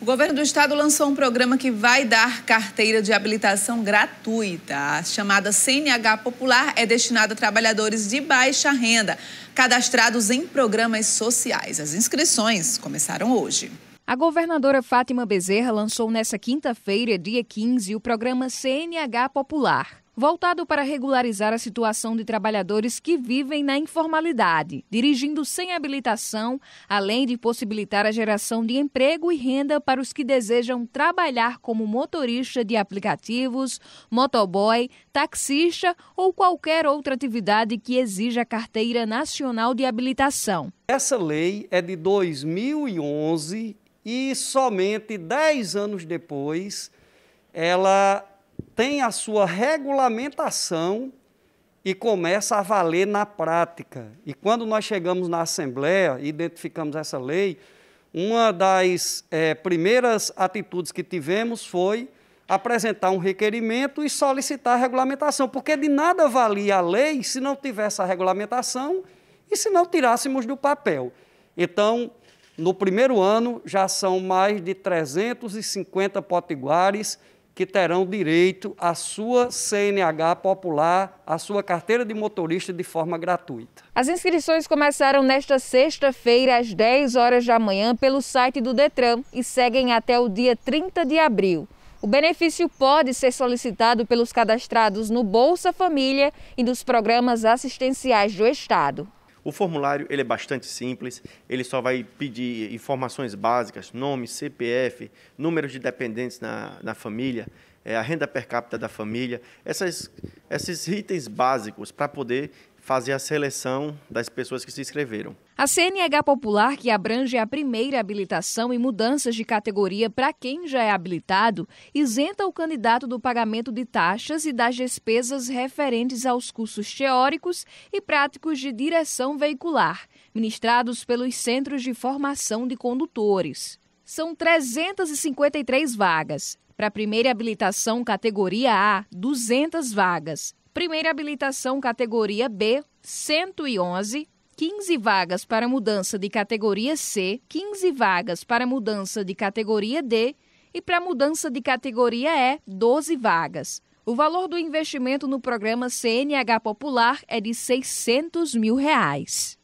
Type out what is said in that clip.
O governo do estado lançou um programa que vai dar carteira de habilitação gratuita. A chamada CNH Popular é destinada a trabalhadores de baixa renda, cadastrados em programas sociais. As inscrições começaram hoje. A governadora Fátima Bezerra lançou nesta quinta-feira, dia 15, o programa CNH Popular voltado para regularizar a situação de trabalhadores que vivem na informalidade, dirigindo sem habilitação, além de possibilitar a geração de emprego e renda para os que desejam trabalhar como motorista de aplicativos, motoboy, taxista ou qualquer outra atividade que exija carteira nacional de habilitação. Essa lei é de 2011 e somente 10 anos depois ela tem a sua regulamentação e começa a valer na prática. E quando nós chegamos na Assembleia e identificamos essa lei, uma das é, primeiras atitudes que tivemos foi apresentar um requerimento e solicitar a regulamentação, porque de nada valia a lei se não tivesse a regulamentação e se não tirássemos do papel. Então, no primeiro ano, já são mais de 350 potiguares que terão direito à sua CNH popular, à sua carteira de motorista de forma gratuita. As inscrições começaram nesta sexta-feira, às 10 horas da manhã, pelo site do Detran e seguem até o dia 30 de abril. O benefício pode ser solicitado pelos cadastrados no Bolsa Família e nos programas assistenciais do Estado. O formulário ele é bastante simples, ele só vai pedir informações básicas, nome, CPF, número de dependentes na, na família, é, a renda per capita da família, essas, esses itens básicos para poder fazer a seleção das pessoas que se inscreveram. A CNH Popular, que abrange a primeira habilitação e mudanças de categoria para quem já é habilitado, isenta o candidato do pagamento de taxas e das despesas referentes aos cursos teóricos e práticos de direção veicular, ministrados pelos Centros de Formação de Condutores. São 353 vagas. Para a primeira habilitação, categoria A, 200 vagas. Primeira habilitação, categoria B, 111. 15 vagas para mudança de categoria C, 15 vagas para mudança de categoria D e para mudança de categoria E, 12 vagas. O valor do investimento no programa CNH Popular é de 600 mil reais.